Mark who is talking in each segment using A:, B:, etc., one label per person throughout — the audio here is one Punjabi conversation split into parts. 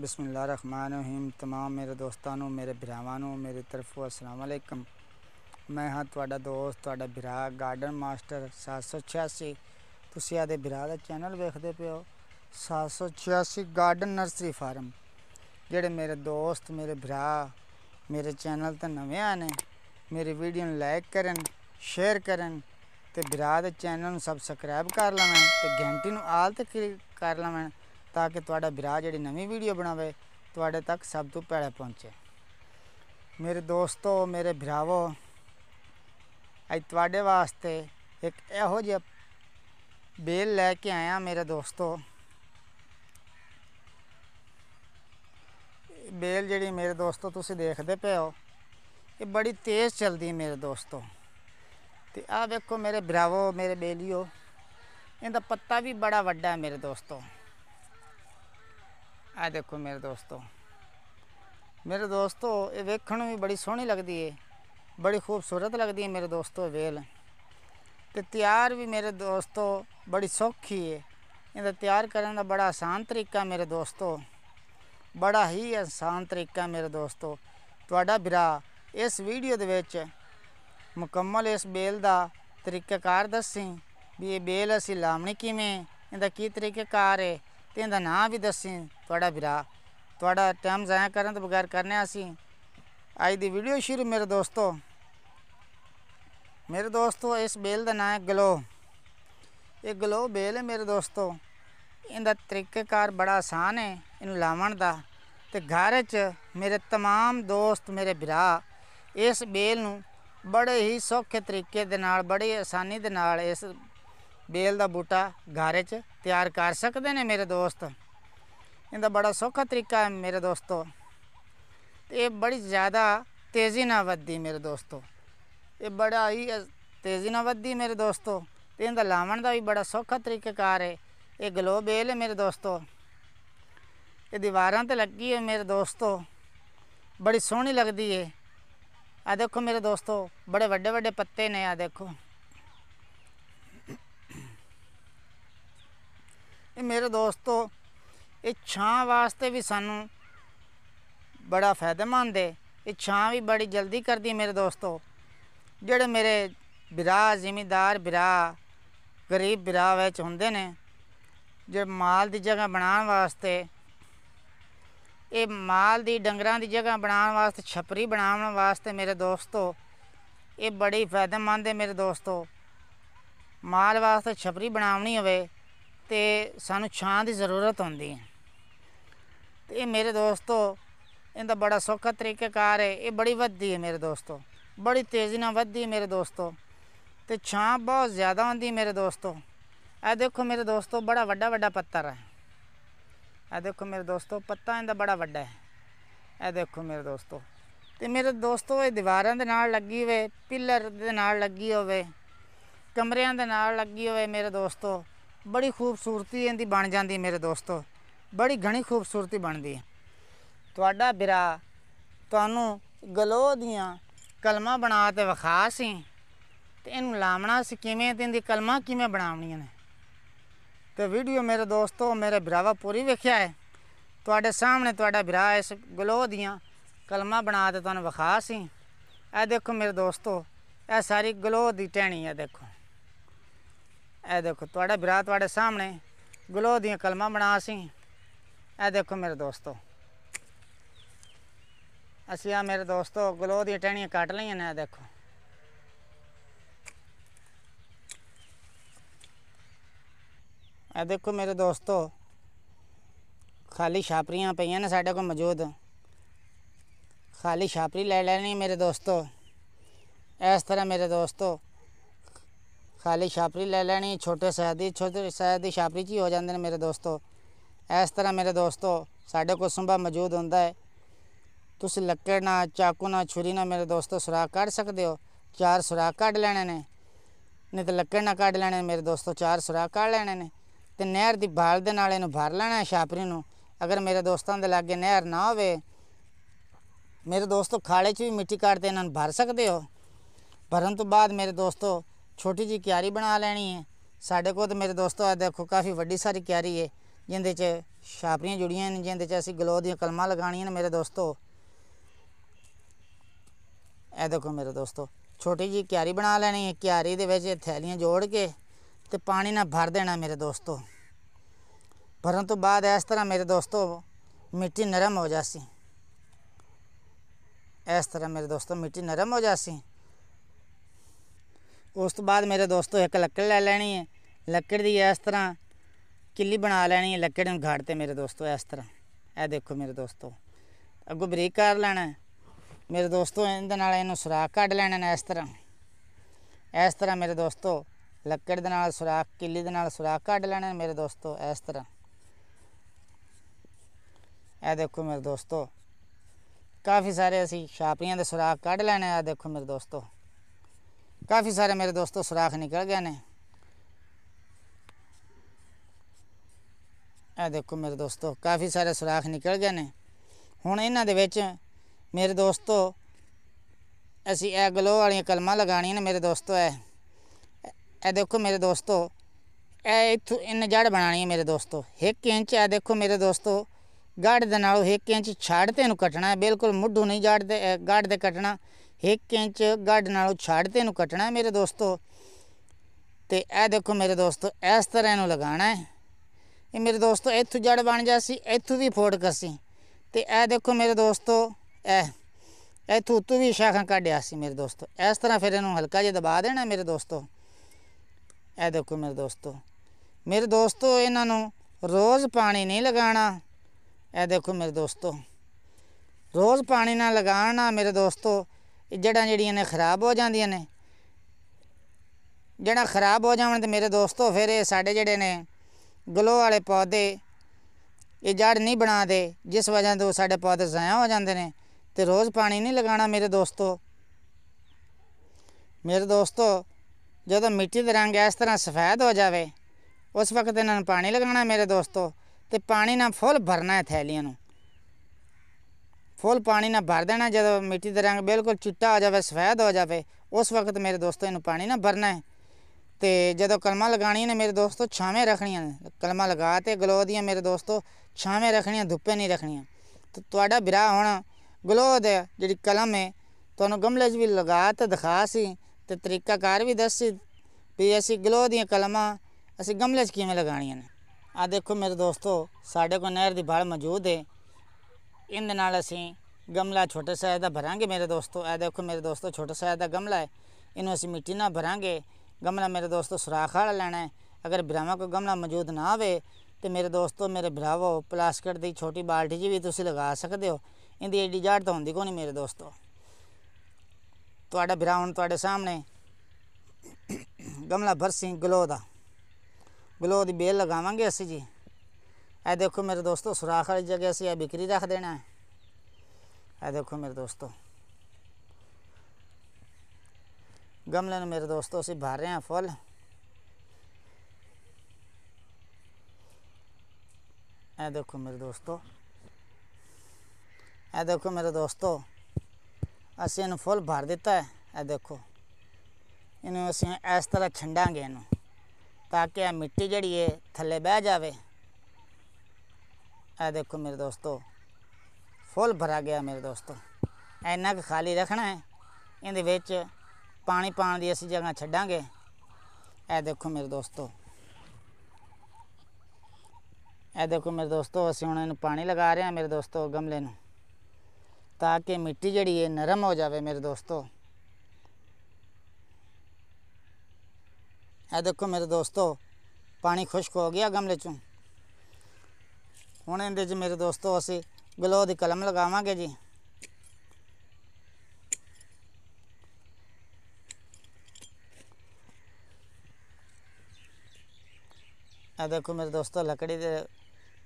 A: ਬਿਸਮਿਲ੍ਲਾ ਰਹਿਮਾਨ ਰਹੀਮ ਤਮਾਮ ਮੇਰੇ ਦੋਸਤਾਂ ਨੂੰ ਮੇਰੇ ਭਰਾਵਾਂ ਨੂੰ ਮੇਰੇ ਤਰਫੋਂ ਅਸਲਾਮ ਅਲੈਕਮ ਮੈਂ ਹਾਂ ਤੁਹਾਡਾ ਦੋਸਤ ਤੁਹਾਡਾ ਭਰਾ ਗਾਰਡਨ ਮਾਸਟਰ 786 ਤੁਸੀਂ ਆਦੇ ਭਰਾ ਦਾ ਚੈਨਲ ਵੇਖਦੇ ਪਿਓ 786 ਗਾਰਡਨ ਨਰਸਰੀ ਫਾਰਮ ਜਿਹੜੇ ਮੇਰੇ ਦੋਸਤ ਮੇਰੇ ਭਰਾ ਮੇਰੇ ਚੈਨਲ ਤੇ ਨਵੇਂ ਆਏ ਨੇ ਮੇਰੀ ਵੀਡੀਓ ਨੂੰ ਲਾਈਕ ਕਰਨ ਸ਼ੇਅਰ ਕਰਨ ਤੇ ਭਰਾ ਦੇ ਚੈਨਲ ਨੂੰ ਸਬਸਕ੍ਰਾਈਬ ਕਰ ਲਵਾਂ ਤੇ ਘੰਟੀ ਨੂੰ ਆਲ ਤੇ ਕਰ ਲਵਾਂ ਤਾਂ ਕਿ ਤੁਹਾਡਾ ਵਿਰਾ ਜਿਹੜੀ ਨਵੀਂ ਵੀਡੀਓ ਬਣਾਵੇ ਤੁਹਾਡੇ ਤੱਕ ਸਭ ਤੋਂ ਪਹਿਲਾਂ ਪਹੁੰਚੇ ਮੇਰੇ ਦੋਸਤੋ ਮੇਰੇ ਭਰਾਵੋ ਅੱਜ ਤੁਹਾਡੇ ਵਾਸਤੇ ਇੱਕ ਇਹੋ ਜਿਹਾ ਬੇਲ ਲੈ ਕੇ ਆਇਆ ਮੇਰੇ ਦੋਸਤੋ ਬੇਲ ਜਿਹੜੀ ਮੇਰੇ ਦੋਸਤੋ ਤੁਸੀਂ ਦੇਖਦੇ ਪਏ ਹੋ ਇਹ ਬੜੀ ਤੇਜ਼ ਚੱਲਦੀ ਹੈ ਮੇਰੇ ਦੋਸਤੋ ਤੇ ਆਹ ਵੇਖੋ ਮੇਰੇ ਭਰਾਵੋ ਮੇਰੇ ਬੇਲੀਓ ਇਹਦਾ ਪੱਤਾ ਵੀ ਬੜਾ ਵੱਡਾ ਹੈ ਮੇਰੇ ਦੋਸਤੋ ਆ ਦੇਖੋ ਮੇਰੇ ਦੋਸਤੋ ਮੇਰੇ ਦੋਸਤੋ ਇਹ ਵੇਖਣ ਨੂੰ ਵੀ ਬੜੀ ਸੋਹਣੀ ਲੱਗਦੀ ਏ ਬੜੀ ਖੂਬਸੂਰਤ ਲੱਗਦੀ ਏ ਮੇਰੇ ਦੋਸਤੋ ਵੇਲ ਤੇ ਤਿਆਰ ਵੀ ਮੇਰੇ ਦੋਸਤੋ ਬੜੀ ਸੌਖੀ ਏ ਇਹਦਾ ਤਿਆਰ ਕਰਨ ਦਾ ਬੜਾ ਆਸਾਨ ਤਰੀਕਾ ਮੇਰੇ ਦੋਸਤੋ ਬੜਾ ਹੀ ਆਸਾਨ ਤਰੀਕਾ ਮੇਰੇ ਦੋਸਤੋ ਤੁਹਾਡਾ ਵੀਰਾ ਇਸ ਵੀਡੀਓ ਦੇ ਵਿੱਚ ਮੁਕੰਮਲ ਇਸ ਬੇਲ ਦਾ ਤਰੀਕਾਕਾਰ ਦੱਸੀ ਵੀ ਇਹ ਬੇਲ ਅਸੀਂ ਲਾਮਣੀ ਕਿਵੇਂ ਇਹਦਾ ਕੀ ਤਰੀਕਾਕਾਰ ਏ ਤੇ ਇਹਦਾ ਨਾਂ ਵੀ ਦੱਸੀ ਤੁਹਾਡਾ ਵੀਰਾ ਤੁਹਾਡਾ ਟਾਈਮ ਜ਼ਾਇਆ ਕਰਨ ਤੋਂ ਬਗੈਰ ਕਰਨੇ ਅਸੀਂ ਅੱਜ ਦੀ ਵੀਡੀਓ ਸ਼ੁਰੂ ਮੇਰੇ ਦੋਸਤੋ ਮੇਰੇ ਦੋਸਤੋ ਇਸ ਬੇਲ ਦਾ ਨਾਮ ਹੈ ਗਲੋ ਇਹ ਗਲੋ ਬੇਲ ਹੈ ਮੇਰੇ ਦੋਸਤੋ ਇਹਦਾ ਤਰੀਕੇਕਾਰ ਬੜਾ ਆਸਾਨ ਹੈ ਇਹਨੂੰ ਲਾਉਣ ਦਾ ਤੇ ਘਰ 'ਚ ਮੇਰੇ तमाम ਦੋਸਤ ਮੇਰੇ ਭਰਾ ਇਸ ਬੇਲ ਨੂੰ ਬੜੇ ਹੀ ਸੌਖੇ ਤਰੀਕੇ ਦੇ ਨਾਲ ਬੜੀ ਆਸਾਨੀ ਦੇ ਨਾਲ ਇਸ ਬੇਲ ਦਾ ਬੂਟਾ ਘਰ 'ਚ ਤਿਆਰ ਕਰ ਸਕਦੇ ਨੇ ਮੇਰੇ ਦੋਸਤ ਇਹਦਾ ਬੜਾ ਸੌਖਾ ਤਰੀਕਾ ਹੈ ਮੇਰੇ ਦੋਸਤੋ ਤੇ ਇਹ ਬੜੀ ਜ਼ਿਆਦਾ ਤੇਜ਼ੀ ਨਾਲ ਵੱਧਦੀ ਮੇਰੇ ਦੋਸਤੋ ਇਹ ਬੜਾ ਹੀ ਤੇਜ਼ੀ ਨਾਲ ਵੱਧਦੀ ਮੇਰੇ ਦੋਸਤੋ ਤੇ ਇਹਦਾ ਲਾਵਣ ਦਾ ਵੀ ਬੜਾ ਸੌਖਾ ਤਰੀਕਾਕਾਰ ਹੈ ਇਹ ਗਲੋਬਲ ਹੈ ਮੇਰੇ ਦੋਸਤੋ ਇਹ ਦੀਵਾਰਾਂ ਤੇ ਲੱਗੀ ਹੈ ਮੇਰੇ ਦੋਸਤੋ ਬੜੀ ਸੋਹਣੀ ਲੱਗਦੀ ਹੈ ਆ ਦੇਖੋ ਮੇਰੇ ਦੋਸਤੋ ਬੜੇ ਵੱਡੇ ਵੱਡੇ ਪੱਤੇ ਨੇ ਆ ਦੇਖੋ ਇਹ ਮੇਰੇ ਦੋਸਤੋ ਇਹ ਛਾਂ ਵਾਸਤੇ ਵੀ ਸਾਨੂੰ ਬੜਾ ਫਾਇਦੇਮੰਦ ਹੈ ਇਹ ਛਾਂ ਵੀ ਬੜੀ ਜਲਦੀ ਕਰਦੀ ਮੇਰੇ ਦੋਸਤੋ ਜਿਹੜੇ ਮੇਰੇ ਵਿਰਾ ਜ਼ਿਮੀਦਾਰ ਵਿਰਾ ਗਰੀਬ ਵਿਰਾ ਵਿੱਚ ਹੁੰਦੇ ਨੇ ਜੇ ਮਾਲ ਦੀ ਜਗ੍ਹਾ ਬਣਾਉਣ ਵਾਸਤੇ ਇਹ ਮਾਲ ਦੀ ਡੰਗਰਾਂ ਦੀ ਜਗ੍ਹਾ ਬਣਾਉਣ ਵਾਸਤੇ ਛਪਰੀ ਬਣਾਉਣ ਵਾਸਤੇ ਮੇਰੇ ਦੋਸਤੋ ਇਹ ਬੜੀ ਫਾਇਦੇਮੰਦ ਹੈ ਮੇਰੇ ਦੋਸਤੋ ਮਾਲ ਵਾਸਤੇ ਛਪਰੀ ਬਣਾਉਣੀ ਹੋਵੇ ਤੇ ਸਾਨੂੰ ਛਾਂ ਦੀ ਜ਼ਰੂਰਤ ਹੁੰਦੀ ਹੈ ਇਹ ਮੇਰੇ ਦੋਸਤੋ ਇਹਦਾ ਬੜਾ ਸੌਖਾ सौखा तरीकेकार ਹੈ ਇਹ ਬੜੀ वधदी ਹੈ ਮੇਰੇ ਦੋਸਤੋ ਬੜੀ ਤੇਜ਼ੀ ਨਾਲ वधदी ਮੇਰੇ ਦੋਸਤੋ ਤੇ ਛਾਂ ਬਹੁਤ ਜ਼ਿਆਦਾ ਆਉਂਦੀ ਮੇਰੇ ਦੋਸਤੋ ਆ ਇਹ ਦੇਖੋ ਮੇਰੇ ਦੋਸਤੋ ਬੜਾ ਵੱਡਾ ਵੱਡਾ ਪੱਤਰ ਹੈ ਇਹ ਦੇਖੋ ਮੇਰੇ ਦੋਸਤੋ ਪੱਤਾ ਇਹਦਾ ਬੜਾ ਵੱਡਾ ਹੈ ਇਹ ਦੇਖੋ ਮੇਰੇ ਦੋਸਤੋ ਤੇ ਮੇਰੇ ਦੋਸਤੋ ਇਹ ਦੀਵਾਰਾਂ ਦੇ ਨਾਲ ਲੱਗੀ ਹੋਵੇ ਪਿੱਲਰ ਦੇ ਨਾਲ ਲੱਗੀ ਹੋਵੇ ਕਮਰਿਆਂ ਦੇ ਨਾਲ ਲੱਗੀ ਹੋਵੇ ਮੇਰੇ ਦੋਸਤੋ ਬੜੀ ਖੂਬਸੂਰਤੀ ਇਹਦੀ ਬਣ ਜਾਂਦੀ ਮੇਰੇ ਦੋਸਤੋ ਬੜੀ ਘਣੀ ਖੂਬਸੂਰਤੀ ਬਣਦੀ ਹੈ ਤੁਹਾਡਾ ਬਿਰਾ ਤੁਹਾਨੂੰ ਗਲੋ ਦੀਆਂ ਕਲਮਾ ਬਣਾ ਤੇ ਵਿਖਾ ਸੀ ਤੇ ਇਹਨੂੰ ਲਾਮਣਾ ਸੀ ਕਿਵੇਂ ਤੇ ਇਹਦੀ ਕਲਮਾ ਕਿਵੇਂ ਬਣਾਉਣੀਆਂ ਨੇ ਤੇ ਵੀਡੀਓ ਮੇਰੇ ਦੋਸਤੋ ਮੇਰੇ ਭਰਾਵਾ ਪੂਰੀ ਵੇਖਿਆ ਹੈ ਤੁਹਾਡੇ ਸਾਹਮਣੇ ਤੁਹਾਡਾ ਬਿਰਾ ਇਸ ਗਲੋ ਦੀਆਂ ਕਲਮਾ ਬਣਾ ਤੇ ਤੁਹਾਨੂੰ ਵਿਖਾ ਸੀ ਇਹ ਦੇਖੋ ਮੇਰੇ ਦੋਸਤੋ ਇਹ ਸਾਰੀ ਗਲੋ ਦੀ ਟਹਿਣੀ ਹੈ ਦੇਖੋ ਇਹ ਦੇਖੋ ਤੁਹਾਡਾ ਬਿਰਾ ਤੁਹਾਡੇ ਸਾਹਮਣੇ ਗਲੋ ਦੀਆਂ ਕਲਮਾ ਬਣਾ ਸੀ ਇਹ ਦੇਖੋ ਮੇਰੇ ਦੋਸਤੋ ਅਸੀਂ ਆ ਮੇਰੇ ਦੋਸਤੋ ਗਲੋ ਦੀਆਂ ਟਹਿਣੀਆਂ ਕੱਟ ਲਈਆਂ ਨੇ ਇਹ ਦੇਖੋ ਇਹ ਦੇਖੋ ਮੇਰੇ ਦੋਸਤੋ ਖਾਲੀ ਛਾਪਰੀਆਂ ਪਈਆਂ ਨੇ ਸਾਡੇ ਕੋਲ ਮੌਜੂਦ ਖਾਲੀ ਛਾਪਰੀ ਲੈ ਲੈਣੀ ਮੇਰੇ ਦੋਸਤੋ ਇਸ ਤਰ੍ਹਾਂ ਮੇਰੇ ਦੋਸਤੋ ਖਾਲੀ ਛਾਪਰੀ ਲੈ ਲੈਣੀ ਛੋਟੇ ਸਾਇਦ ਦੀ ਛੋਟੇ ਸਾਇਦ ਦੀ ਛਾਪਰੀ ਜੀ ਹੋ ਜਾਂਦੇ ਨੇ ਮੇਰੇ ਦੋਸਤੋ ਇਸ ਤਰ੍ਹਾਂ ਮੇਰੇ ਦੋਸਤੋ ਸਾਡੇ ਕੋਲ ਸੰਭਾ ਮੌਜੂਦ ਹੁੰਦਾ ਹੈ ਤੁਸੀਂ ਲੱਕੜ ਨਾਲ ਚਾਕੂ ਨਾਲ ਛੁਰੀ ਨਾਲ ਮੇਰੇ ਦੋਸਤੋ ਸੁਰਾਖ ਕੱਢ ਸਕਦੇ ਹੋ ਚਾਰ ਸੁਰਾਖ ਕੱਢ ਲੈਣੇ ਨੇ ਨਹੀਂ ਤਾਂ ਲੱਕੜ ਨਾਲ ਕੱਢ ਲੈਣੇ ਮੇਰੇ ਦੋਸਤੋ ਚਾਰ ਸੁਰਾਖ ਕੱਢ ਲੈਣੇ ਨੇ ਤੇ ਨਹਿਰ ਦੀ ਭਾਲ ਦੇ ਨਾਲ ਇਹਨੂੰ ਭਰ ਲੈਣਾ ਛਾਪਰੀ ਨੂੰ ਅਗਰ ਮੇਰੇ ਦੋਸਤਾਂ ਦੇ ਲਾਗੇ ਨਹਿਰ ਨਾ ਹੋਵੇ ਮੇਰੇ ਦੋਸਤੋ ਖਾਲੇ 'ਚ ਵੀ ਮਿੱਟੀ ਕੱਢ ਦੇ ਇਹਨਾਂ ਨੂੰ ਭਰ ਸਕਦੇ ਹੋ ਭਰਨ ਤੋਂ ਬਾਅਦ ਮੇਰੇ ਦੋਸਤੋ ਛੋਟੀ ਜੀ ਕਿਆਰੀ ਬਣਾ ਲੈਣੀ ਹੈ ਸਾਡੇ ਕੋਲ ਤਾਂ ਮੇਰੇ ਦੋਸਤੋ ਆ ਦੇਖੋ ਕਾਫੀ ਵੱਡੀ ਸਾਰੀ ਕਿਆਰੀ ਹੈ ਜਿੰਦੇ 'ਚ ਛਾਪਰੀਆਂ ਜੁੜੀਆਂ ਨੇ ਜਿੰਦੇ 'ਚ ਅਸੀਂ ਗਲੋ ਦੀਆਂ ਕਲਮਾਂ ਲਗਾਣੀਆਂ ਨੇ ਮੇਰੇ ਦੋਸਤੋ ਇਹ ਦੇਖੋ ਮੇਰੇ ਦੋਸਤੋ ਛੋਟੀ ਜੀ ਕਿਆਰੀ ਬਣਾ ਲੈਣੀ ਹੈ ਕਿਆਰੀ ਦੇ ਵਿੱਚ ਥੈਲੀਆਂ ਜੋੜ ਕੇ ਤੇ ਪਾਣੀ ਨਾਲ ਭਰ ਦੇਣਾ ਮੇਰੇ ਦੋਸਤੋ ਭਰਨ ਤੋਂ ਬਾਅਦ ਇਸ ਤਰ੍ਹਾਂ ਮੇਰੇ ਦੋਸਤੋ ਮਿੱਟੀ ਨਰਮ ਹੋ ਜਾਸੀ ਇਸ ਤਰ੍ਹਾਂ ਮੇਰੇ ਦੋਸਤੋ ਮਿੱਟੀ ਨਰਮ ਹੋ ਜਾਸੀ ਉਸ ਤੋਂ ਬਾਅਦ ਮੇਰੇ ਦੋਸਤੋ ਇੱਕ ਲੱਕੜ ਲੈ ਲੈਣੀ ਹੈ ਲੱਕੜ ਦੀ ਇਸ ਤਰ੍ਹਾਂ ਕਿੱਲੀ ਬਣਾ ਲੈਣੀ ਹੈ ਲੱਕੜ ਨੂੰ ਘਾੜ ਤੇ ਮੇਰੇ ਦੋਸਤੋ ਇਸ ਤਰ੍ਹਾਂ ਇਹ ਦੇਖੋ ਮੇਰੇ ਦੋਸਤੋ ਅੱਗੋਂ ਬਰੀਕ ਕਰ ਲੈਣਾ ਮੇਰੇ ਦੋਸਤੋ ਇਹਦੇ ਨਾਲ ਇਹਨੂੰ ਸੁਰਾਖ ਕੱਢ ਲੈਣਾ ਇਸ ਤਰ੍ਹਾਂ ਇਸ ਤਰ੍ਹਾਂ ਮੇਰੇ ਦੋਸਤੋ ਲੱਕੜ ਦੇ ਨਾਲ ਸੁਰਾਖ ਕਿੱਲੀ ਦੇ ਨਾਲ ਸੁਰਾਖ ਕੱਢ ਲੈਣਾ ਮੇਰੇ ਦੋਸਤੋ ਇਸ ਤਰ੍ਹਾਂ ਇਹ ਦੇਖੋ ਮੇਰੇ ਦੋਸਤੋ ਕਾਫੀ ਸਾਰੇ ਅਸੀਂ ਛਾਪੀਆਂ ਦੇ ਸੁਰਾਖ ਕੱਢ ਲੈਣੇ ਆ ਦੇਖੋ ਮੇਰੇ ਦੋਸਤੋ ਕਾਫੀ ਸਾਰੇ ਮੇਰੇ ਦੋਸਤੋ ਸੁਰਾਖ ਨਿਕਲ ਗਏ ਨੇ ਇਹ ਦੇਖੋ ਮੇਰੇ ਦੋਸਤੋ ਕਾਫੀ ਸਾਰੇ ਸੁਰਾਖ ਨਿਕਲ ਗਏ ਨੇ ਹੁਣ ਇਹਨਾਂ ਦੇ ਵਿੱਚ ਮੇਰੇ ਦੋਸਤੋ ਅਸੀਂ ਇਹ ਗਲੋ ਵਾਲੀਆਂ ਕਲਮਾਂ ਲਗਾਣੀਆਂ ਨੇ ਮੇਰੇ ਦੋਸਤੋ ਇਹ ਇਹ ਦੇਖੋ ਮੇਰੇ ਦੋਸਤੋ ਇਹ ਇਥੋਂ ਇਹਨਾਂ ਜੜ ਬਣਾਣੀ ਹੈ ਮੇਰੇ ਦੋਸਤੋ 1 ਇੰਚ ਇਹ ਦੇਖੋ ਮੇਰੇ ਦੋਸਤੋ ਗਾੜ ਦੇ ਨਾਲੋਂ 1 ਇੰਚ ਛਾੜ ਤੇ ਨੂੰ ਕੱਟਣਾ ਹੈ ਬਿਲਕੁਲ ਮੁੱਢੂ ਨਹੀਂ ਗਾੜ ਦੇ ਗਾੜ ਦੇ ਕੱਟਣਾ 1 ਇੰਚ ਗਾੜ ਨਾਲੋਂ ਛਾੜ ਤੇ ਨੂੰ ਕੱਟਣਾ ਹੈ ਮੇਰੇ ਦੋਸਤੋ ਤੇ ਇਹ ਦੇਖੋ ਮੇਰੇ ਦੋਸਤੋ ਇਸ ਤਰ੍ਹਾਂ ਇਹਨੂੰ ਲਗਾਣਾ ਹੈ ਇਹ ਮੇਰੇ ਦੋਸਤੋ ਇੱਥੋਂ ਜੜ ਬਣ ਜਾ ਸੀ ਇੱਥੋਂ ਵੀ ਫੋੜ ਸੀ ਤੇ ਇਹ ਦੇਖੋ ਮੇਰੇ ਦੋਸਤੋ ਇਹ ਇੱਥੋਂ ਉੱਤੋਂ ਵੀ ਸ਼ਾਖਾਂ ਕੱਢਿਆ ਸੀ ਮੇਰੇ ਦੋਸਤੋ ਇਸ ਤਰ੍ਹਾਂ ਫਿਰ ਇਹਨੂੰ ਹਲਕਾ ਜਿਹਾ ਦਬਾ ਦੇਣਾ ਮੇਰੇ ਦੋਸਤੋ ਇਹ ਦੇਖੋ ਮੇਰੇ ਦੋਸਤੋ ਮੇਰੇ ਦੋਸਤੋ ਇਹਨਾਂ ਨੂੰ ਰੋਜ਼ ਪਾਣੀ ਨਹੀਂ ਲਗਾਉਣਾ ਇਹ ਦੇਖੋ ਮੇਰੇ ਦੋਸਤੋ ਰੋਜ਼ ਪਾਣੀ ਨਾ ਲਗਾਉਣਾ ਮੇਰੇ ਦੋਸਤੋ ਜੜਾਂ ਜਿਹੜੀਆਂ ਨੇ ਖਰਾਬ ਹੋ ਜਾਂਦੀਆਂ ਨੇ ਜਿਹੜਾ ਖਰਾਬ ਹੋ ਜਾਵਣ ਤੇ ਮੇਰੇ ਦੋਸਤੋ ਫਿਰ ਇਹ ਸਾਡੇ ਜਿਹੜੇ ਨੇ ਗਲੋ ਵਾਲੇ ਪੌਦੇ ਇਹ ਜੜ ਨਹੀਂ ਬਣਾਦੇ ਜਿਸ ਵਜ੍ਹਾ ਤੋਂ ਸਾਡੇ ਪੌਦੇ ਜ਼ਾਇਆ ਹੋ ਜਾਂਦੇ ਨੇ ਤੇ ਰੋਜ਼ ਪਾਣੀ ਨਹੀਂ ਲਗਾਉਣਾ ਮੇਰੇ ਦੋਸਤੋ ਮੇਰੇ ਦੋਸਤੋ ਜਦੋਂ ਮਿੱਟੀ ਦਾ ਰੰਗ ਇਸ ਤਰ੍ਹਾਂ ਸਫੈਦ ਹੋ ਜਾਵੇ ਉਸ ਵਕਤ ਇਹਨਾਂ ਨੂੰ ਪਾਣੀ ਲਗਾਉਣਾ ਮੇਰੇ ਦੋਸਤੋ ਤੇ ਪਾਣੀ ਨਾਲ ਫੁੱਲ ਭਰਨਾ ਹੈ ਥੈਲੀਆਂ ਨੂੰ ਫੁੱਲ ਪਾਣੀ ਨਾਲ ਭਰ ਦੇਣਾ ਜਦੋਂ ਮਿੱਟੀ ਦਾ ਰੰਗ ਬਿਲਕੁਲ ਚਿੱਟਾ ਹੋ ਜਾਵੇ ਸਫੈਦ ਹੋ ਜਾਵੇ ਉਸ ਵਕਤ ਮੇਰੇ ਦੋਸਤੋ ਇਹਨੂੰ ਪਾਣੀ ਨਾਲ ਭਰਨਾ ਹੈ ਤੇ ਜਦੋਂ ਕਲਮਾ ਲਗਾਣੀ ਨੇ ਮੇਰੇ ਦੋਸਤੋ ਛਾਵੇਂ ਰੱਖਣੀਆਂ ਨੇ ਕਲਮਾ ਲਗਾ ਤੇ ਗਲੋ ਦੀਆਂ ਮੇਰੇ ਦੋਸਤੋ ਛਾਵੇਂ ਰੱਖਣੀਆਂ ਧੁੱਪੇ ਨਹੀਂ ਰੱਖਣੀਆਂ ਤੇ ਤੁਹਾਡਾ ਵਿਰਾ ਹੋਣਾ ਗਲੋ ਦੇ ਜਿਹੜੀ ਕਲਮ ਹੈ ਤੁਹਾਨੂੰ ਗਮਲੇ 'ਚ ਵੀ ਲਗਾ ਤੇ ਦਿਖਾ ਸੀ ਤੇ ਤਰੀਕਾਕਾਰ ਵੀ ਦੱਸ ਸੀ ਵੀ ਅਸੀਂ ਗਲੋ ਦੀਆਂ ਕਲਮਾਂ ਅਸੀਂ ਗਮਲੇ 'ਚ ਕਿਵੇਂ ਲਗਾਣੀਆਂ ਨੇ ਆ ਦੇਖੋ ਮੇਰੇ ਦੋਸਤੋ ਸਾਡੇ ਕੋਲ ਨਹਿਰ ਦੀ ਭਾਲ ਮੌਜੂਦ ਹੈ ਇਹਦੇ ਨਾਲ ਅਸੀਂ ਗਮਲਾ ਛੋਟਾ ਸਾਇਦਾ ਭਰਾਂਗੇ ਮੇਰੇ ਦੋਸਤੋ ਆ ਦੇਖੋ ਮੇਰੇ ਦੋਸਤੋ ਛੋਟਾ ਸਾਇਦਾ ਗਮਲਾ ਹੈ ਇਹਨੂੰ ਅਸੀਂ ਮਿੱਟੀ ਨਾਲ ਭਰਾਂਗੇ गमला मेरे दोस्तों सुराख वाला लैना है अगर ब्रावा को गमला मौजूद ना आए तो मेरे दोस्तों मेरे ब्रावो प्लास्टिक की छोटी बाल्टी भी तुम लगा सकते हो इंधी एडी जाट तो होंगी कौन मेरे दोस्तों तोड़ा ब्रावन थोड़े सामने गमला बरसी सी गलो का गलो की बेल लगावे असी जी ऐ देखो मेरे दोस्तों सुराख वाली जगह से बिक्री रख देना है ऐ देखो मेरे दोस्तों ਗਮਲੇ ਨੂੰ ਮੇਰੇ ਦੋਸਤੋ ਅਸੀਂ ਭਰ ਰਹੇ ਹਾਂ ਫੁੱਲ ਇਹ ਦੇਖੋ ਮੇਰੇ ਦੋਸਤੋ ਇਹ ਦੇਖੋ ਮੇਰੇ ਦੋਸਤੋ ਅਸੀਂ ਇਹਨੂੰ ਫੁੱਲ ਭਰ ਦਿੱਤਾ ਹੈ ਇਹ ਦੇਖੋ ਇਹਨੂੰ ਅਸੀਂ ਇਸ ਤਰ੍ਹਾਂ ਛੰਡਾਂਗੇ ਇਹਨੂੰ ਤਾਂ ਕਿ ਇਹ ਮਿੱਟੀ ਜਿਹੜੀ ਹੈ ਥੱਲੇ ਬਹਿ ਜਾਵੇ ਇਹ ਦੇਖੋ ਮੇਰੇ ਦੋਸਤੋ ਫੁੱਲ ਭਰਾ ਗਿਆ ਮੇਰੇ ਦੋਸਤੋ ਇੰਨਾ ਕਿ ਖਾਲੀ ਰੱਖਣਾ ਹੈ ਇਹਦੇ ਵਿੱਚ ਪਾਣੀ ਪਾਣ ਦੀ ਅਸੀਂ ਜਗ੍ਹਾ ਛੱਡਾਂਗੇ ਇਹ ਦੇਖੋ ਮੇਰੇ ਦੋਸਤੋ ਇਹ ਦੇਖੋ ਮੇਰੇ ਦੋਸਤੋ ਅਸੀਂ ਹੁਣ ਇਹਨੂੰ ਪਾਣੀ ਲਗਾ ਰਹੇ ਹਾਂ ਮੇਰੇ ਦੋਸਤੋ ਗਮਲੇ ਨੂੰ ਤਾਂ ਕਿ ਮਿੱਟੀ ਜਿਹੜੀ ਇਹ ਨਰਮ ਹੋ ਜਾਵੇ ਮੇਰੇ ਦੋਸਤੋ ਇਹ ਦੇਖੋ ਮੇਰੇ ਦੋਸਤੋ ਪਾਣੀ ਖੁਸ਼ਕ ਹੋ ਗਿਆ ਗਮਲੇ ਚੋਂ ਹੁਣ ਇਹਦੇ 'ਚ ਮੇਰੇ ਦੋਸਤੋ ਅਸੀਂ ਗਲੋ ਦੀ ਕਲਮ ਲਗਾਵਾਂਗੇ ਜੀ यह देखो मेरे दोस्तों लकड़ी के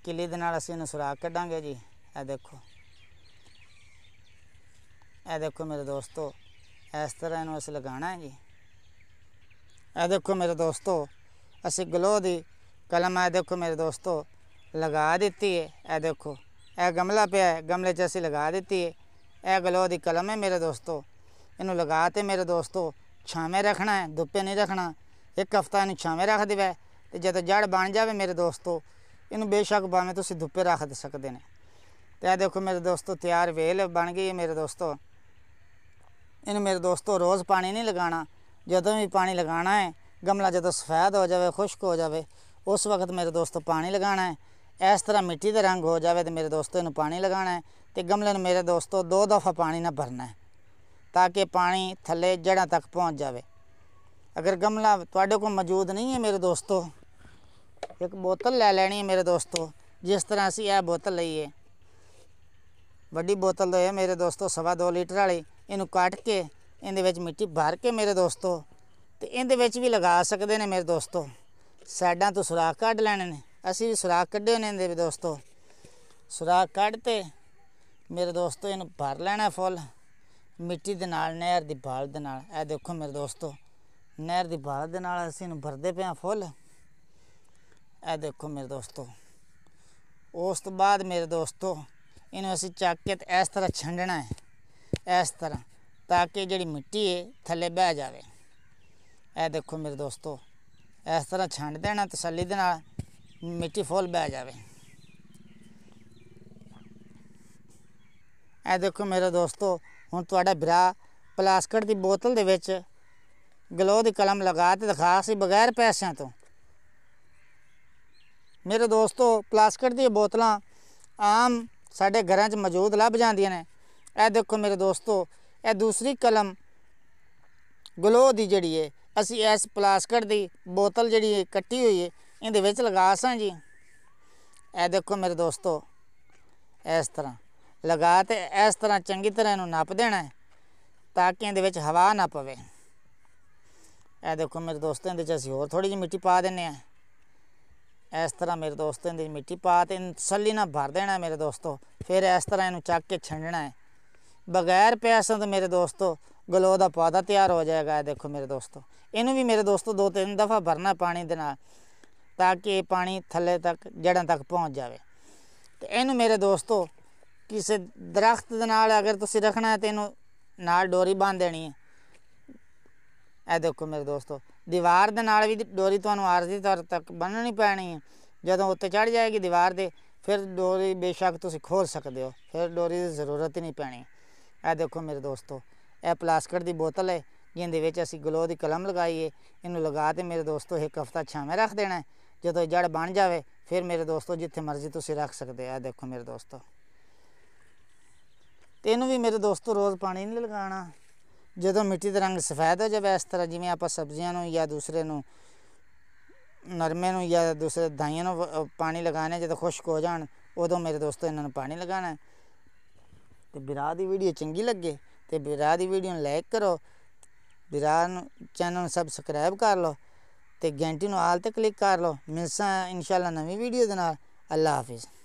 A: किली के नाल सुराख क्डा जी ए देखो यह देखो मेरे दोस्तों इस तरह इन असं लगा है जी ए देखो मेरे दोस्तों असी गलो की कलम है देखो मेरे दोस्तों लगा दी है यह देखो यह गमला पे है गमले च लगा दी है यह गलो की कलम है मेरे दोस्तों इन तो मेरे दोस्तों छावे रखना है धुप्पे नहीं रखना एक हफ्ता इन छावे रख दे ਤੇ ਜਦੋਂ ਜੜ ਬਣ ਜਾਵੇ ਮੇਰੇ ਦੋਸਤੋ ਇਹਨੂੰ ਬੇਸ਼ੱਕ ਬਾਵੇਂ ਤੁਸੀਂ ਧੁੱਪੇ ਰੱਖ ਦੇ ਸਕਦੇ ਨੇ ਤੇ ਆ ਦੇਖੋ ਮੇਰੇ ਦੋਸਤੋ ਤਿਆਰ ਵੇਲ ਬਣ ਗਈ ਹੈ ਮੇਰੇ ਦੋਸਤੋ ਇਹਨੂੰ ਮੇਰੇ ਦੋਸਤੋ ਰੋਜ਼ ਪਾਣੀ ਨਹੀਂ ਲਗਾਣਾ ਜਦੋਂ ਵੀ ਪਾਣੀ ਲਗਾਣਾ ਹੈ ਗਮਲਾ ਜਦੋਂ ਸਫੈਦ ਹੋ ਜਾਵੇ ਖੁਸ਼ਕ ਹੋ ਜਾਵੇ ਉਸ ਵਕਤ ਮੇਰੇ ਦੋਸਤੋ ਪਾਣੀ ਲਗਾਣਾ ਹੈ ਇਸ ਤਰ੍ਹਾਂ ਮਿੱਟੀ ਦਾ ਰੰਗ ਹੋ ਜਾਵੇ ਤੇ ਮੇਰੇ ਦੋਸਤੋ ਇਹਨੂੰ ਪਾਣੀ ਲਗਾਣਾ ਹੈ ਤੇ ਗਮਲੇ ਨੂੰ ਮੇਰੇ ਦੋਸਤੋ ਦੋ ਦਫਾ ਪਾਣੀ ਨਾਲ ਭਰਨਾ ਹੈ ਤਾਂ ਕਿ ਪਾਣੀ ਥੱਲੇ ਜੜਾਂ ਤੱਕ ਪਹੁੰਚ ਜਾਵੇ ਅਗਰ ਗਮਲਾ ਤੁਹਾਡੇ ਕੋਲ ਮੌਜੂਦ ਨਹੀਂ ਹੈ ਮੇਰੇ ਦੋਸਤੋ ਇੱਕ ਬੋਤਲ ਲੈ ਲੈਣੀ ਹੈ ਮੇਰੇ ਦੋਸਤੋ ਜਿਸ ਤਰ੍ਹਾਂ ਅਸੀਂ ਇਹ ਬੋਤਲ ਲਈਏ ਵੱਡੀ ਬੋਤਲ ਹੈ ਮੇਰੇ ਦੋਸਤੋ ਸਵਾ 2 ਲੀਟਰ ਵਾਲੀ ਇਹਨੂੰ ਕੱਟ ਕੇ ਇਹਦੇ ਵਿੱਚ ਮਿੱਟੀ ਭਰ ਕੇ ਮੇਰੇ ਦੋਸਤੋ ਤੇ ਇਹਦੇ ਵਿੱਚ ਵੀ ਲਗਾ ਸਕਦੇ ਨੇ ਮੇਰੇ ਦੋਸਤੋ ਸਾਈਡਾਂ ਤੋਂ ਸੁਰਾਖ ਕੱਢ ਲੈਣੇ ਨੇ ਅਸੀਂ ਵੀ ਸੁਰਾਖ ਕੱਢੇ ਨੇ ਇਹਦੇ ਵੀ ਦੋਸਤੋ ਸੁਰਾਖ ਕੱਢ ਤੇ ਮੇਰੇ ਦੋਸਤੋ ਇਹਨੂੰ ਭਰ ਲੈਣਾ ਫੁੱਲ ਮਿੱਟੀ ਦੇ ਨਾਲ ਨਹਿਰ ਦੀ ਭਾਲ ਦੇ ਨਾਲ ਇਹ ਦੇਖੋ ਮੇਰੇ ਦੋਸਤੋ ਨਹਿਰ ਦੀ ਭਾਲ ਦੇ ਨਾਲ ਅਸੀਂ ਇਹਨੂੰ ਭਰਦੇ ਪਿਆ ਫੁੱਲ ਇਹ ਦੇਖੋ ਮੇਰੇ ਦੋਸਤੋ ਉਸ ਤੋਂ ਬਾਅਦ ਮੇਰੇ ਦੋਸਤੋ ਇਹਨੂੰ ਅਸੀਂ ਚੱਕ ਕੇ ਇਸ ਤਰ੍ਹਾਂ ਛੰਡਣਾ ਹੈ ਇਸ ਤਰ੍ਹਾਂ ਤਾਂ ਕਿ ਜਿਹੜੀ ਮਿੱਟੀ ਹੈ ਥੱਲੇ ਬਹਿ ਜਾਵੇ ਇਹ ਦੇਖੋ ਮੇਰੇ ਦੋਸਤੋ ਇਸ ਤਰ੍ਹਾਂ ਛੰਡ ਦੇਣਾ ਤਸੱਲੀ ਦੇ ਨਾਲ ਮਿੱਟੀ ਫੁੱਲ ਬਹਿ ਜਾਵੇ ਇਹ ਦੇਖੋ ਮੇਰੇ ਦੋਸਤੋ ਹੁਣ ਤੁਹਾਡਾ ਵਿਰਾ ਪਲਾਸਕਟ ਦੀ ਬੋਤਲ ਦੇ ਵਿੱਚ ਗਲੋ ਦੀ ਕਲਮ ਲਗਾ ਤੇ ਦਿਖਾ ਸੀ ਬਗੈਰ ਪੈਸਿਆਂ ਤੋਂ ਮੇਰੇ ਦੋਸਤੋ ਪਲਾਸਟਿਕ ਦੀਆਂ ਬੋਤਲਾਂ ਆਮ ਸਾਡੇ ਘਰਾਂ 'ਚ ਮੌਜੂਦ ਲੱਭ ਜਾਂਦੀਆਂ ਨੇ ਇਹ ਦੇਖੋ ਮੇਰੇ ਦੋਸਤੋ ਇਹ ਦੂਸਰੀ ਕਲਮ ਗਲੋ ਦੀ ਜਿਹੜੀ ਹੈ ਅਸੀਂ ਇਸ ਪਲਾਸਟਿਕ ਦੀ ਬੋਤਲ ਜਿਹੜੀ ਹੈ ਕੱਟੀ ਹੋਈ ਹੈ ਇਹਦੇ ਵਿੱਚ ਲਗਾ ਸਾਂ ਜੀ ਇਹ ਦੇਖੋ ਮੇਰੇ ਦੋਸਤੋ ਇਸ ਤਰ੍ਹਾਂ ਲਗਾ ਤੇ ਇਸ ਤਰ੍ਹਾਂ ਚੰਗੀ ਤਰ੍ਹਾਂ ਇਹਨੂੰ ਨੱਪ ਦੇਣਾ ਹੈ ਤਾਂ ਕਿ ਇਹਦੇ ਵਿੱਚ ਹਵਾ ਨਾ ਪਵੇ ਇਹ ਦੇਖੋ ਮੇਰੇ ਦੋਸਤਾਂ ਦੇ ਚ ਅਸੀਂ ਹੋਰ ਥੋੜੀ ਜਿਹੀ ਮਿੱਟੀ ਪਾ ਦਿੰਨੇ ਆ ਇਸ ਤਰ੍ਹਾਂ ਮੇਰੇ ਦੋਸਤੋ ਇਹਦੇ ਮਿੱਟੀ ਪਾ ਤੇ ਸੱਲੀ ਨਾਲ ਭਰ ਦੇਣਾ ਮੇਰੇ ਦੋਸਤੋ ਫਿਰ ਇਸ ਤਰ੍ਹਾਂ ਇਹਨੂੰ ਚੱਕ ਕੇ ਛੰਡਣਾ ਹੈ ਬਗੈਰ ਪਿਆਸਾਂ ਤੋਂ ਮੇਰੇ ਦੋਸਤੋ ਗਲੋ ਦਾ ਪੌਦਾ ਤਿਆਰ ਹੋ ਜਾਏਗਾ ਦੇਖੋ ਮੇਰੇ ਦੋਸਤੋ ਇਹਨੂੰ ਵੀ ਮੇਰੇ ਦੋਸਤੋ ਦੋ ਤਿੰਨ ਦਫਾ ਭਰਨਾ ਪਾਣੀ ਦੇ ਨਾਲ ਤਾਂ ਕਿ ਇਹ ਪਾਣੀ ਥੱਲੇ ਤੱਕ ਜੜਾਂ ਤੱਕ ਪਹੁੰਚ ਜਾਵੇ ਤੇ ਇਹਨੂੰ ਮੇਰੇ ਦੋਸਤੋ ਕਿਸੇ ਦਰਖਤ ਦੇ ਨਾਲ ਅਗਰ ਤੁਸੀਂ ਰੱਖਣਾ ਹੈ ਤੇ ਇਹਨੂੰ ਨਾਲ ਡੋਰੀ ਬੰਨ੍ਹ ਦੇਣੀ ਹੈ ਇਹ ਦੇਖੋ ਮੇਰੇ ਦੋਸਤੋ ਦੀਵਾਰ ਦੇ ਨਾਲ ਵੀ ਡੋਰੀ ਤੁਹਾਨੂੰ ਆਰਜ਼ੀ ਤੌਰ ਤੱਕ ਬੰਨਣੀ ਪੈਣੀ ਹੈ ਜਦੋਂ ਉੱਤੇ ਚੜ ਜਾਏਗੀ ਦੀਵਾਰ ਦੇ ਫਿਰ ਡੋਰੀ ਬੇਸ਼ੱਕ ਤੁਸੀਂ ਖੋਲ ਸਕਦੇ ਹੋ ਫਿਰ ਡੋਰੀ ਦੀ ਜ਼ਰੂਰਤ ਹੀ ਨਹੀਂ ਪੈਣੀ ਇਹ ਦੇਖੋ ਮੇਰੇ ਦੋਸਤੋ ਇਹ ਪਲਾਸਟਿਕ ਦੀ ਬੋਤਲ ਹੈ ਜਿੰਦੇ ਵਿੱਚ ਅਸੀਂ ਗਲੋ ਦੀ ਕਲਮ ਲਗਾਈ ਹੈ ਇਹਨੂੰ ਲਗਾ ਤੇ ਮੇਰੇ ਦੋਸਤੋ ਇੱਕ ਹਫਤਾ ਛਾਵੇਂ ਰੱਖ ਦੇਣਾ ਜਦੋਂ ਜੜ ਬਣ ਜਾਵੇ ਫਿਰ ਮੇਰੇ ਦੋਸਤੋ ਜਿੱਥੇ ਮਰਜ਼ੀ ਤੁਸੀਂ ਰੱਖ ਸਕਦੇ ਆ ਦੇਖੋ ਮੇਰੇ ਦੋਸਤੋ ਤੇ ਇਹਨੂੰ ਵੀ ਮੇਰੇ ਦੋਸਤੋ ਰੋਜ਼ ਪਾਣੀ ਨਹੀਂ ਲਗਾਉਣਾ ਜਦੋਂ ਮਿੱਟੀ ਦਾ ਰੰਗ ਸਫੈਦ ਹੋ ਜਾਵੇ ਇਸ ਤਰ੍ਹਾਂ ਜਿਵੇਂ ਆਪਾਂ ਸਬਜ਼ੀਆਂ ਨੂੰ ਜਾਂ ਦੂਸਰੇ ਨੂੰ ਨਰਮੇ ਨੂੰ ਜਾਂ ਦੂਸਰੇ ਦਾਈਆਂ ਨੂੰ ਪਾਣੀ ਲਗਾਣੇ ਜਦੋਂ ਖੁਸ਼ਕ ਹੋ ਜਾਣ ਉਦੋਂ ਮੇਰੇ ਦੋਸਤੋ ਇਹਨਾਂ ਨੂੰ ਪਾਣੀ ਲਗਾਣਾ ਤੇ ਵਿਰਾਹ ਦੀ ਵੀਡੀਓ ਚੰਗੀ ਲੱਗੇ ਤੇ ਵਿਰਾਹ ਦੀ ਵੀਡੀਓ ਨੂੰ ਲਾਈਕ ਕਰੋ ਵਿਰਾਹ ਨੂੰ ਚੈਨਲ ਨੂੰ ਸਬਸਕ੍ਰਾਈਬ ਕਰ ਲਓ ਤੇ ਘੰਟੀ ਨੂੰ ਆਲ ਤੇ ਕਲਿੱਕ ਕਰ ਲਓ ਮਿਲਸਾਂ ਇਨਸ਼ਾਅੱਲਾ ਨਵੀਂ ਵੀਡੀਓ ਦੇ ਨਾਲ ਅੱਲਾ ਹਾਫਿਜ਼